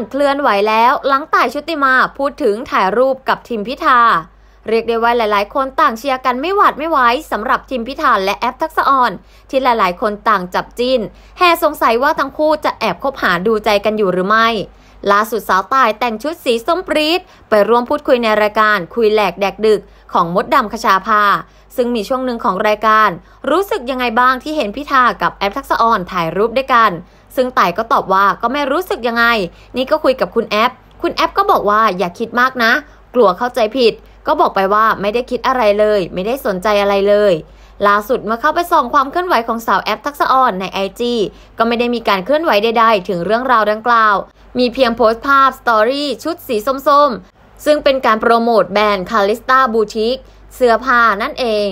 นเคลื่อนไหวแล้ว หลังต่ายชุติมาพูดถึงถ่ายรูปกับทีมพิธา เรียกได้ว่าหลายๆ คนต่างเชียร์กันไม่หวาดไม่ไหวสำหรับทีมพิธาและแอปทักษออน ที่หลายๆ คนต่างจับจิน้น แห่สงสัยว่าทั้งคู่จะแอบคบหาดูใจกันอยู่หรือไม่ล่าสุดสาวตายแต่งชุดสีส้มปรีดไปร่วมพูดคุยในรายการ คุยแหลกแดกดึกของมดดำคชาภาซึ่งมีช่วงหนึ่งของรายการ รู้สึกยังไงบ้างที่เห็นพิธากับแอปทักษออนถ่ายรูปด้วยกัน ซึ่งต่ายก็ตอบว่าก็ไม่รู้สึกยังไง นี่ก็คุยกับคุณแอปคุณแอปก็บอกว่าอย่าคิดมากนะ กลัวเข้าใจผิด ก็บอกไปว่าไม่ได้คิดอะไรเลย ไม่ได้สนใจอะไรเลยล่าสุดเมื่อเข้าไปส่องความเคลื่อนไหวของสาวแอปทักษออนในไอจีก็ไม่ได้มีการเคลื่อนไหวใดๆถึงเรื่องราวดังกล่าว มีเพียงโพสต์ภาพสตอรี่ชุดสีส้มๆซึ่งเป็นการโปรโมทแบรนด์คาลิสตาบูติกเสื้อผ้านั่นเอง